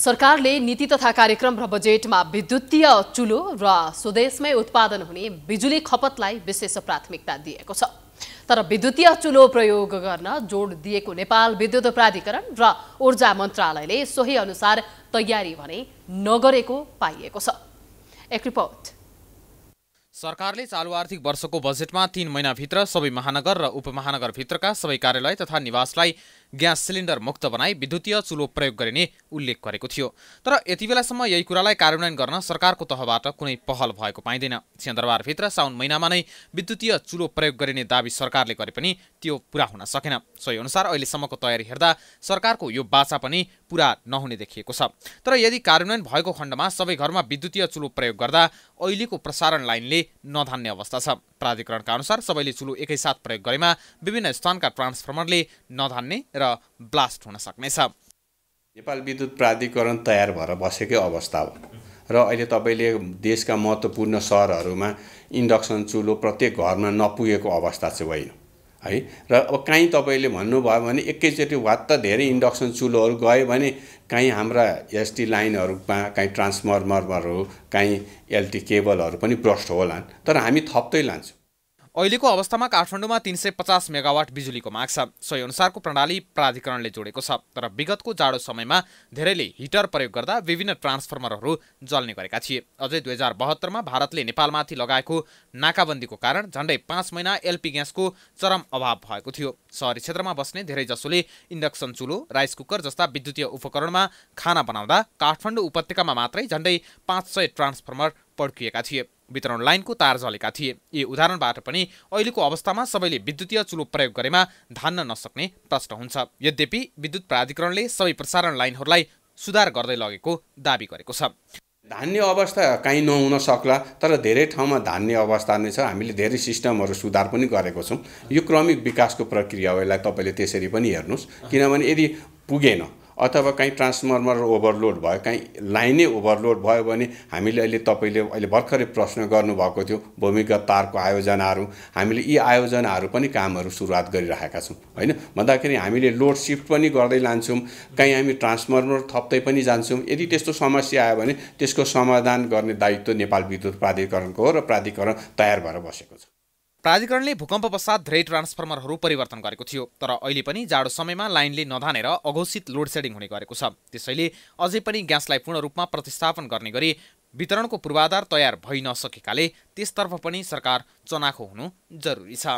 सरकारले नीति तथा कार्यक्रम र बजेटमा विद्युतीय चुलो र स्वदेशमै उत्पादन हुने बिजुली खपतलाई विशेष प्राथमिकता दिएको छ तर विद्युतीय चुलो प्रयोग गर्न जोड दिएको नेपाल विद्युत प्राधिकरण र ऊर्जा मन्त्रालयले सोही अनुसार तयारी भने नगरेको पाइएको छ एक रिपोर्ट सरकारले चालु आर्थिक वर्षको बजेटमा तीन महिनाभित्र सबै महानगर र उपमहानगरभित्रका सबै कार्यालय तथा निवासलाई ग्यास सिलिन्डर मुक्त बनाई विद्युतीय चुलो प्रयोग गरिने उल्लेख गरेको थियो तर यति बेलासम्म यही कुरालाई कार्यान्वयन गर्न सरकारको तहबाट कुनै पहल भएको पाइँदैन सिंहदरबारभित्र साउन महिनामा नै विद्युतीय चुलो प्रयोग गरिने दावी सरकारले गरे पनि त्यो पुरा हुन सकेन सोही अनुसार अहिलेसम्मको तयारी हेर्दा सरकारको यो बाचा पनि पुरा नहुने देखिएको छ तर यदि कार्यान्वयन भएको खण्डमा सबै घरमा विद्युतीय चुलो प्रयोग गर्दा अहिलेको प्रसारण लाइनले नधान्ने अवस्था छ प्राधिकरणका अनुसार सबैले चुलो एकैसाथ प्रयोग गरेमा विभिन्न स्थानका ट्रान्सफर्मरले नधान्ने र ब्लास्ट हुन सक्नेछ नेपाल विद्युत प्राधिकरण तयार भएर बसेकै अवस्था हो र अहिले तपाईँले देशका महत्त्वपूर्ण सहरहरूमा इन्डक्सन चुलो प्रत्येक घरमा नपुगेको अवस्था चाहिँ होइन है र अब काहीँ तपाईँले भन्नुभयो भने एकैचोटि त धेरै इन्डक्सन चुलोहरू गयो भने काहीँ हाम्रा एसटी लाइनहरूमा काहीँ ट्रान्सफर्मरहरू काहीँ एलटी केबलहरू पनि ब्रस्ट होलान् तर हामी थप्दै लान्छौँ अहिलेको अवस्थामा काठमाडौँमा तिन सय पचास मेगावाट बिजुलीको माग छ सोही अनुसारको प्रणाली प्राधिकरणले जोडेको छ तर विगतको जाडो समयमा धेरैले हिटर प्रयोग गर्दा विभिन्न ट्रान्सफर्मरहरू जल्ने गरेका थिए अझै दुई हजार बहत्तरमा भारतले नेपालमाथि लगाएको नाकाबन्दीको कारण झन्डै पाँच महिना एलपी ग्यासको चरम अभाव भएको थियो सहरी क्षेत्रमा बस्ने धेरै जसोले इन्डक्सन चुलो राइस कुकर जस्ता विद्युतीय उपकरणमा खाना बनाउँदा काठमाडौँ उपत्यकामा मात्रै झन्डै पाँच सय ट्रान्सफर्मर पड्किएका थिए वितरण लाइनको तार जलेका थिए यी उदाहरणबाट पनि अहिलेको अवस्थामा सबैले विद्युतीय चुलो प्रयोग गरेमा धान्न नसक्ने प्रश्न हुन्छ यद्यपि विद्युत प्राधिकरणले सबै प्रसारण लाइनहरूलाई सुधार गर्दै लगेको दावी गरेको छ धान्य अवस्था काहीँ नहुन सक्ला तर धेरै ठाउँमा धान्य अवस्था नै छ हामीले धेरै सिस्टमहरू सुधार पनि गरेको छौँ यो क्रमिक विकासको प्रक्रिया हो यसलाई तपाईँले त्यसरी पनि हेर्नुहोस् किनभने यदि पुगेन अथवा काहीँ ट्रान्सफर्मर ओभरलोड भयो काहीँ लाइनै ओभरलोड भयो भने हामीले अहिले तपाईँले अहिले भर्खरै प्रश्न गर्नुभएको थियो भूमिगत तारको आयोजनाहरू हामीले यी आयोजनाहरू पनि कामहरू सुरुवात गरिरहेका छौँ होइन भन्दाखेरि हामीले लोड सिफ्ट पनि गर्दै लान्छौँ कहीँ हामी ट्रान्सफर्मर थप्दै पनि जान्छौँ यदि त्यस्तो समस्या आयो भने त्यसको समाधान गर्ने दायित्व नेपाल विद्युत प्राधिकरणको हो र प्राधिकरण तयार भएर बसेको छ प्राधिकरणले भूकम्प पश्चात धेरै ट्रान्सफर्मरहरू परिवर्तन गरेको थियो तर अहिले पनि जाडो समयमा लाइनले नधानेर अघोषित लोड सेडिङ हुने गरेको छ त्यसैले अझै पनि ग्यासलाई पूर्ण रूपमा प्रतिस्थापन गर्ने गरी वितरणको पूर्वाधार तयार भइ नसकेकाले त्यसतर्फ पनि सरकार चनाखो हुनु जरुरी छ